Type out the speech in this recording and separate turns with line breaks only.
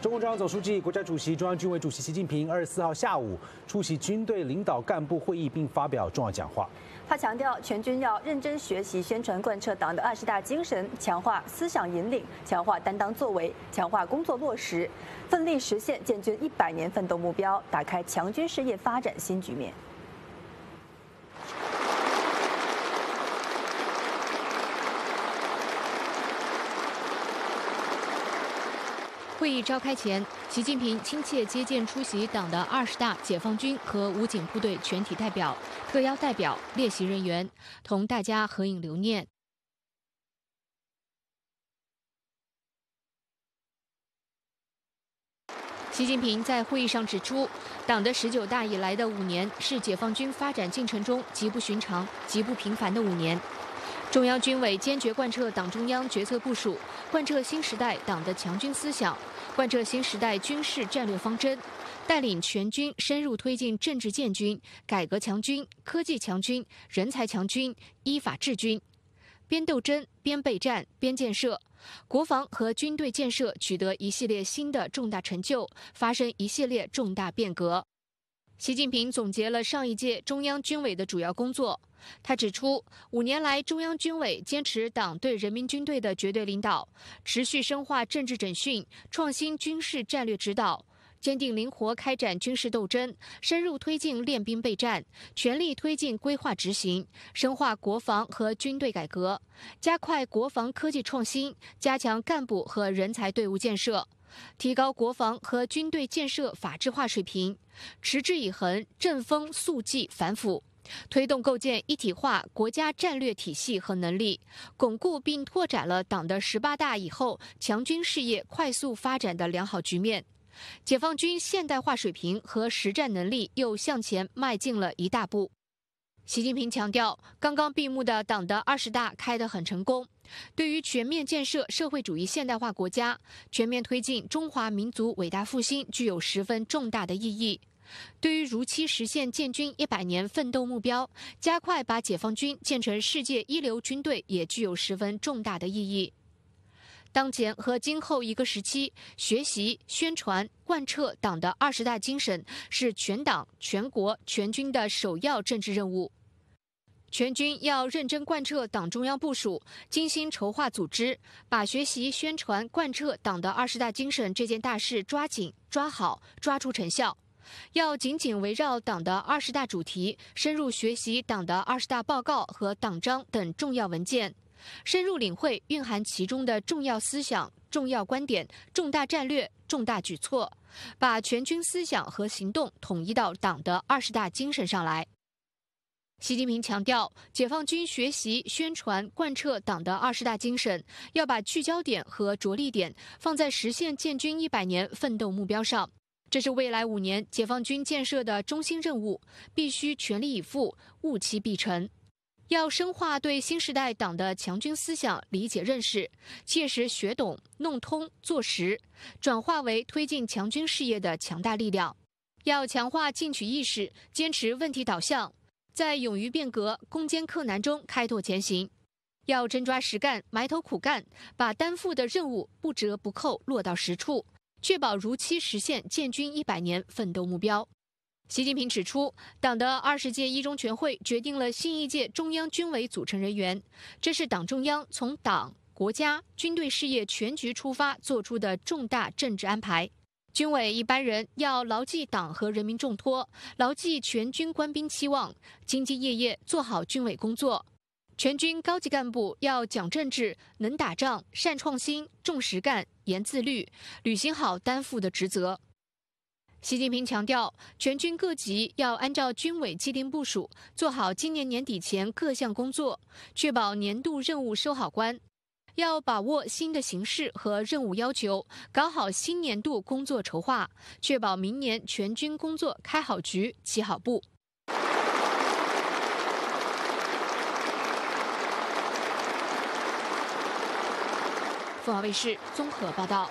中共中央总书记、国家主席、中央军委主席习近平二十四号下午出席军队领导干部会议并发表重要讲话。他强调，全军要认真学习、宣传、贯彻党的二十大精神，强化思想引领，强化担当作为，强化工作落实，奋力实现建军一百年奋斗目标，打开强军事业发展新局面。会议召开前，习近平亲切接见出席党的二十大解放军和武警部队全体代表、特邀代表、列席人员，同大家合影留念。习近平在会议上指出，党的十九大以来的五年是解放军发展进程中极不寻常、极不平凡的五年。中央军委坚决贯彻党中央决策部署，贯彻新时代党的强军思想。贯彻新时代军事战略方针，带领全军深入推进政治建军、改革强军、科技强军、人才强军、依法治军，边斗争边备战边建设，国防和军队建设取得一系列新的重大成就，发生一系列重大变革。习近平总结了上一届中央军委的主要工作。他指出，五年来，中央军委坚持党对人民军队的绝对领导，持续深化政治整训，创新军事战略指导，坚定灵活开展军事斗争，深入推进练兵备战，全力推进规划执行，深化国防和军队改革，加快国防科技创新，加强干部和人才队伍建设。提高国防和军队建设法治化水平，持之以恒正风肃纪反腐，推动构建一体化国家战略体系和能力，巩固并拓展了党的十八大以后强军事业快速发展的良好局面，解放军现代化水平和实战能力又向前迈进了一大步。习近平强调，刚刚闭幕的党的二十大开得很成功，对于全面建设社会主义现代化国家、全面推进中华民族伟大复兴，具有十分重大的意义；对于如期实现建军一百年奋斗目标、加快把解放军建成世界一流军队，也具有十分重大的意义。当前和今后一个时期，学习宣传贯彻党的二十大精神，是全党全国全军的首要政治任务。全军要认真贯彻党中央部署，精心筹划组织，把学习宣传贯彻党的二十大精神这件大事抓紧抓好、抓出成效。要紧紧围绕党的二十大主题，深入学习党的二十大报告和党章等重要文件，深入领会蕴含其中的重要思想、重要观点、重大战略、重大举措，把全军思想和行动统一到党的二十大精神上来。习近平强调，解放军学习宣传贯彻党的二十大精神，要把聚焦点和着力点放在实现建军一百年奋斗目标上，这是未来五年解放军建设的中心任务，必须全力以赴，务期必成。要深化对新时代党的强军思想理解认识，切实学懂弄通做实，转化为推进强军事业的强大力量。要强化进取意识，坚持问题导向。在勇于变革、攻坚克难中开拓前行，要真抓实干、埋头苦干，把担负的任务不折不扣落到实处，确保如期实现建军一百年奋斗目标。习近平指出，党的二十届一中全会决定了新一届中央军委组成人员，这是党中央从党、国家、军队事业全局出发作出的重大政治安排。军委一般人要牢记党和人民重托，牢记全军官兵期望，兢兢业业做好军委工作。全军高级干部要讲政治，能打仗，善创新，重实干，严自律，履行好担负的职责。习近平强调，全军各级要按照军委既定部署，做好今年年底前各项工作，确保年度任务收好关、要把握新的形势和任务要求，搞好新年度工作筹划，确保明年全军工作开好局、起好步。凤凰卫视综合报道。